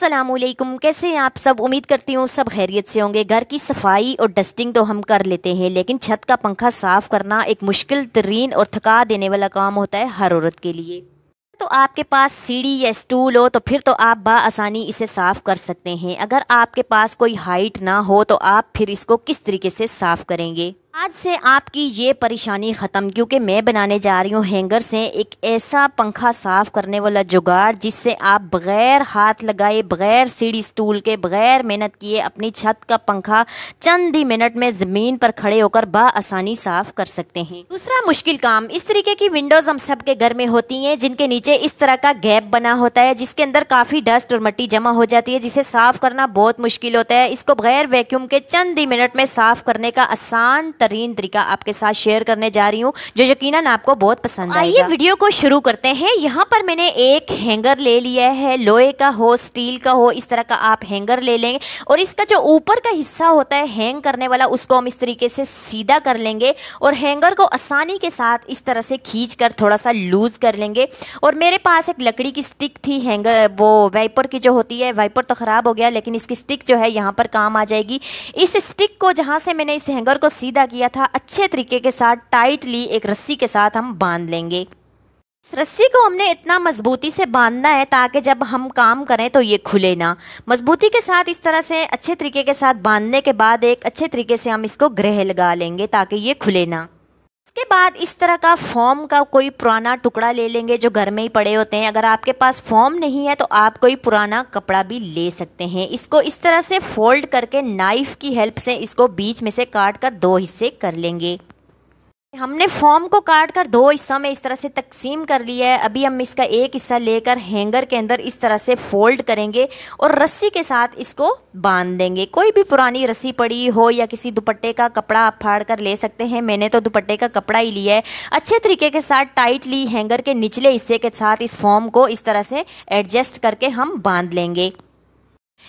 सलामकुम कैसे हैं आप सब उम्मीद करती हूँ सब खैरियत से होंगे घर की सफाई और डस्टिंग तो हम कर लेते हैं लेकिन छत का पंखा साफ़ करना एक मुश्किल तरीन और थका देने वाला काम होता है हर औरत के लिए तो आपके पास सीढ़ी या स्टूल हो तो फिर तो आप बासानी इसे साफ़ कर सकते हैं अगर आपके पास कोई हाइट ना हो तो आप फिर इसको किस तरीके से साफ़ करेंगे आज से आपकी ये परेशानी ख़त्म क्योंकि मैं बनाने जा रही हूँ हैंगर से एक ऐसा पंखा साफ़ करने वाला जुगाड़ जिससे आप बग़ैर हाथ लगाए बग़ैर सीढ़ी स्टूल के बग़ैर मेहनत किए अपनी छत का पंखा चंद ही मिनट में ज़मीन पर खड़े होकर बसानी साफ़ कर सकते हैं दूसरा मुश्किल काम इस तरीके की विंडोज़ हम सब के घर में होती हैं जिनके नीचे इस तरह का गैप बना होता है जिसके अंदर काफ़ी डस्ट और मट्टी जमा हो जाती है जिसे साफ़ करना बहुत मुश्किल होता है इसको बग़ैर वैक्यूम के चंद ही मिनट में साफ़ करने का आसान तरीन तरीका आपके साथ शेयर करने जा रही हूँ जो यकीन आपको बहुत पसंद आइए वीडियो को शुरू करते हैं यहाँ पर मैंने एक हैंगर ले लिया है लोहे का हो स्टील का हो इस तरह का आप हैंगर ले लेंगे और इसका जो ऊपर का हिस्सा होता है हैंग करने वाला उसको हम इस तरीके से सीधा कर लेंगे और हैंगर को आसानी के साथ इस तरह से खींच कर थोड़ा सा लूज़ कर लेंगे और मेरे पास एक लकड़ी की स्टिक थी हैंगर वो वाइपर की जो होती है वाइपर तो ख़राब हो गया लेकिन इसकी स्टिक जो है यहाँ पर काम आ जाएगी इस स्टिक को जहाँ से मैंने इस हैंगर को सीधा किया था अच्छे तरीके के साथ टाइटली एक रस्सी के साथ हम बांध लेंगे इस रस्सी को हमने इतना मजबूती से बांधना है ताकि जब हम काम करें तो ये खुले ना मजबूती के साथ इस तरह से अच्छे तरीके के साथ बांधने के बाद एक अच्छे तरीके से हम इसको ग्रह लगा लेंगे ताकि ये खुले ना इसके बाद इस तरह का फॉर्म का कोई पुराना टुकड़ा ले लेंगे जो घर में ही पड़े होते हैं अगर आपके पास फॉर्म नहीं है तो आप कोई पुराना कपड़ा भी ले सकते हैं इसको इस तरह से फोल्ड करके नाइफ़ की हेल्प से इसको बीच में से काट कर दो हिस्से कर लेंगे हमने फॉर्म को काट कर दो हिस्सों में इस तरह से तकसीम कर लिया है अभी हम इसका एक हिस्सा लेकर हैंगर के अंदर इस तरह से फोल्ड करेंगे और रस्सी के साथ इसको बांध देंगे कोई भी पुरानी रस्सी पड़ी हो या किसी दुपट्टे का कपड़ा आप फाड़ कर ले सकते हैं मैंने तो दुपट्टे का कपड़ा ही लिया है अच्छे तरीके के साथ टाइटली हैंगर के निचले हिस्से के साथ इस फॉर्म को इस तरह से एडजस्ट करके हम बांध लेंगे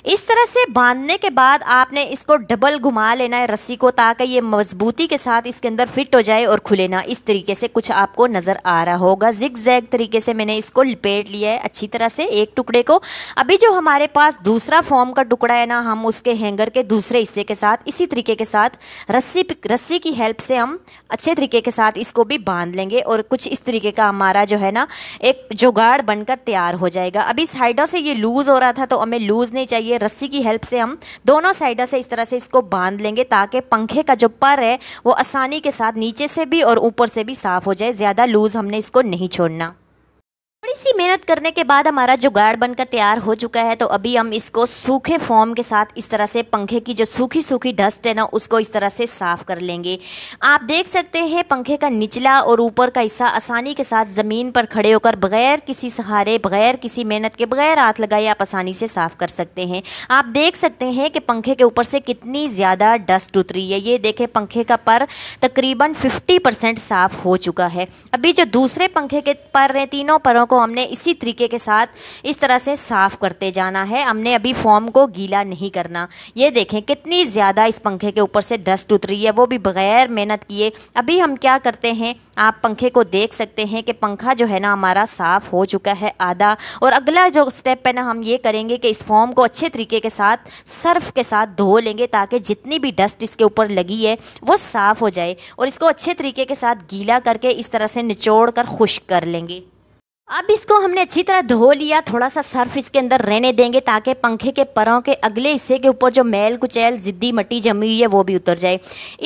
इस तरह से बांधने के बाद आपने इसको डबल घुमा लेना है रस्सी को ताकि ये मजबूती के साथ इसके अंदर फिट हो जाए और खुले ना इस तरीके से कुछ आपको नज़र आ रहा होगा जिग जैग तरीके से मैंने इसको लपेट लिया है अच्छी तरह से एक टुकड़े को अभी जो हमारे पास दूसरा फॉर्म का टुकड़ा है ना हम उसके हैंगर के दूसरे हिस्से के साथ इसी तरीके के साथ रस्सी रस्सी की हेल्प से हम अच्छे तरीके के साथ इसको भी बांध लेंगे और कुछ इस तरीके का हमारा जो है ना एक जुगाड़ बनकर तैयार हो जाएगा अभी साइडों से ये लूज़ हो रहा था तो हमें लूज़ नहीं चाहिए चाहिए रस्सी की हेल्प से हम दोनों साइडों से इस तरह से इसको बांध लेंगे ताकि पंखे का जो पर है वो आसानी के साथ नीचे से भी और ऊपर से भी साफ़ हो जाए ज़्यादा लूज़ हमने इसको नहीं छोड़ना सी मेहनत करने के बाद हमारा जुगाड़ बनकर तैयार हो चुका है तो अभी हम इसको सूखे फॉर्म के साथ इस तरह से पंखे की जो सूखी सूखी डस्ट है ना उसको इस तरह से साफ कर लेंगे आप देख सकते हैं पंखे का निचला और ऊपर का हिस्सा आसानी के साथ ज़मीन पर खड़े होकर बगैर किसी सहारे बगैर किसी मेहनत के बगैर हाथ लगाए आप आसानी से साफ़ कर सकते हैं आप देख सकते हैं कि पंखे के ऊपर से कितनी ज़्यादा डस्ट उतरी है ये देखें पंखे का पर तकरीबन फिफ्टी परसेंट साफ़ हो चुका है अभी जो दूसरे पंखे के पर हैं तीनों परों को हमने इसी तरीके के साथ इस तरह से साफ़ करते जाना है हमने अभी फॉर्म को गीला नहीं करना ये देखें कितनी ज़्यादा इस पंखे के ऊपर से डस्ट उतरी है वो भी बग़ैर मेहनत किए अभी हम क्या करते हैं आप पंखे को देख सकते हैं कि पंखा जो है ना हमारा साफ़ हो चुका है आधा और अगला जो स्टेप है ना हम ये करेंगे कि इस फॉर्म को अच्छे तरीके के साथ सर्फ के साथ धो लेंगे ताकि जितनी भी डस्ट इसके ऊपर लगी है वो साफ़ हो जाए और इसको अच्छे तरीके के साथ गीला करके इस तरह से निचोड़ कर खुश्क कर लेंगे अब इसको हमने अच्छी तरह धो लिया थोड़ा सा सर्फ इसके अंदर रहने देंगे ताकि पंखे के परों के अगले हिस्से के ऊपर जो मैल कुचैल ज़िद्दी मट्टी जमी हुई है वो भी उतर जाए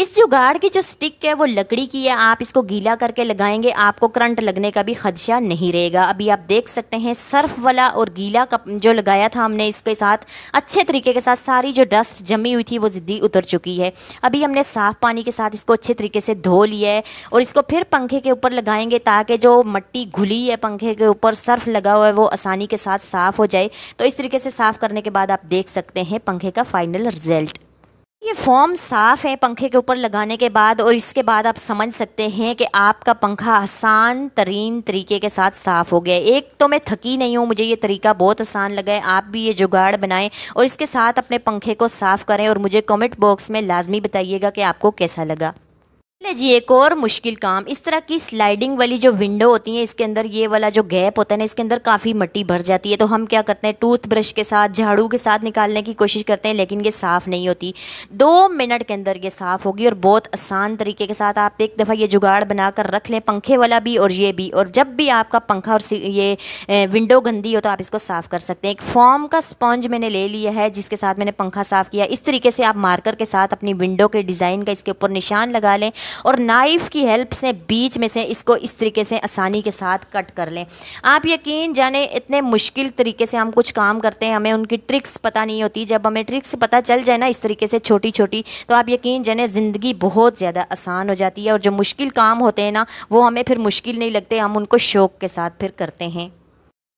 इस जुगाड़ की जो स्टिक है वो लकड़ी की है आप इसको गीला करके लगाएंगे आपको करंट लगने का भी खदशा नहीं रहेगा अभी आप देख सकते हैं सर्फ वाला और गीला कप जो लगाया था हमने इसके साथ अच्छे तरीके के साथ सारी जो डस्ट जमी हुई थी वो ज़िद्दी उतर चुकी है अभी हमने साफ़ पानी के साथ इसको अच्छे तरीके से धो लिया है और इसको फिर पंखे के ऊपर लगाएंगे ताकि जो मट्टी घुली है पंखे के ऊपर सर्फ लगा हुआ है वो आसानी के साथ साफ़ हो जाए तो इस तरीके से साफ़ करने के बाद आप देख सकते हैं पंखे का फाइनल रिजल्ट ये फॉर्म साफ़ है पंखे के ऊपर लगाने के बाद और इसके बाद आप समझ सकते हैं कि आपका पंखा आसान तरीन तरीके के साथ साफ़ हो गया एक तो मैं थकी नहीं हूँ मुझे ये तरीका बहुत आसान लगा है आप भी ये जुगाड़ बनाएं और इसके साथ अपने पंखे को साफ़ करें और मुझे कमेंट बॉक्स में लाजमी बताइएगा कि आपको कैसा लगा ले जी एक और मुश्किल काम इस तरह की स्लाइडिंग वाली जो विंडो होती है इसके अंदर ये वाला जो गैप होता है ना इसके अंदर काफ़ी मट्टी भर जाती है तो हम क्या करते हैं टूथब्रश के साथ झाड़ू के साथ निकालने की कोशिश करते हैं लेकिन ये साफ़ नहीं होती दो मिनट के अंदर ये साफ़ होगी और बहुत आसान तरीके के साथ आप एक दफ़ा ये जुगाड़ बना कर रख लें पंखे वाला भी और ये भी और जब भी आपका पंखा और ये विंडो गंदी हो तो आप इसको साफ़ कर सकते हैं एक फॉर्म का स्पॉन्ज मैंने ले लिया है जिसके साथ मैंने पंखा साफ़ किया इस तरीके से आप मार्कर के साथ अपनी विंडो के डिज़ाइन का इसके ऊपर निशान लगा लें और नाइफ़ की हेल्प से बीच में से इसको इस तरीके से आसानी के साथ कट कर लें आप यकीन जाने इतने मुश्किल तरीके से हम कुछ काम करते हैं हमें उनकी ट्रिक्स पता नहीं होती जब हमें ट्रिक्स पता चल जाए ना इस तरीके से छोटी छोटी तो आप यकीन जाने ज़िंदगी बहुत ज़्यादा आसान हो जाती है और जो मुश्किल काम होते हैं ना वो हमें फिर मुश्किल नहीं लगते हम उनको शौक के साथ फिर करते हैं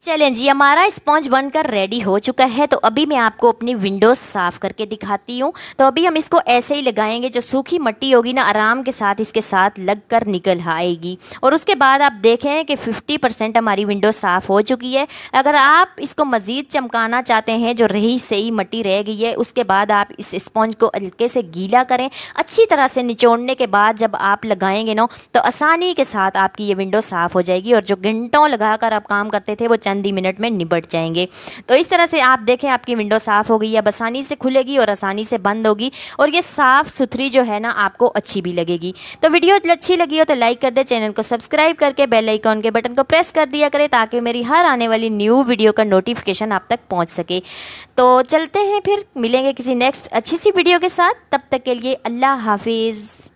चैलेंज ये हमारा स्पॉन्ज बनकर रेडी हो चुका है तो अभी मैं आपको अपनी विंडोज साफ़ करके दिखाती हूँ तो अभी हम इसको ऐसे ही लगाएंगे जो सूखी मट्टी होगी ना आराम के साथ इसके साथ लग कर निकल आएगी और उसके बाद आप देखें कि 50 परसेंट हमारी विंडो साफ़ हो चुकी है अगर आप इसको मज़ीद चमकाना चाहते हैं जो रही सही मट्टी रह गई है उसके बाद आप इस स्पॉन्ज को हल्के से गीला करें अच्छी तरह से निचोड़ने के बाद जब आप लगाएंगे ना तो आसानी के साथ आपकी ये विंडो साफ़ हो जाएगी और जो घंटों लगा आप काम करते थे वो चंद ही मिनट में निबट जाएंगे तो इस तरह से आप देखें आपकी विंडो साफ़ हो गई अब आसानी से खुलेगी और आसानी से बंद होगी और ये साफ़ सुथरी जो है ना आपको अच्छी भी लगेगी तो वीडियो अच्छी लगी हो तो लाइक कर दे चैनल को सब्सक्राइब करके बेल आइकॉन के बटन को प्रेस कर दिया करें ताकि मेरी हर आने वाली न्यू वीडियो का नोटिफिकेशन आप तक पहुँच सके तो चलते हैं फिर मिलेंगे किसी नेक्स्ट अच्छी सी वीडियो के साथ तब तक के लिए अल्लाह हाफिज़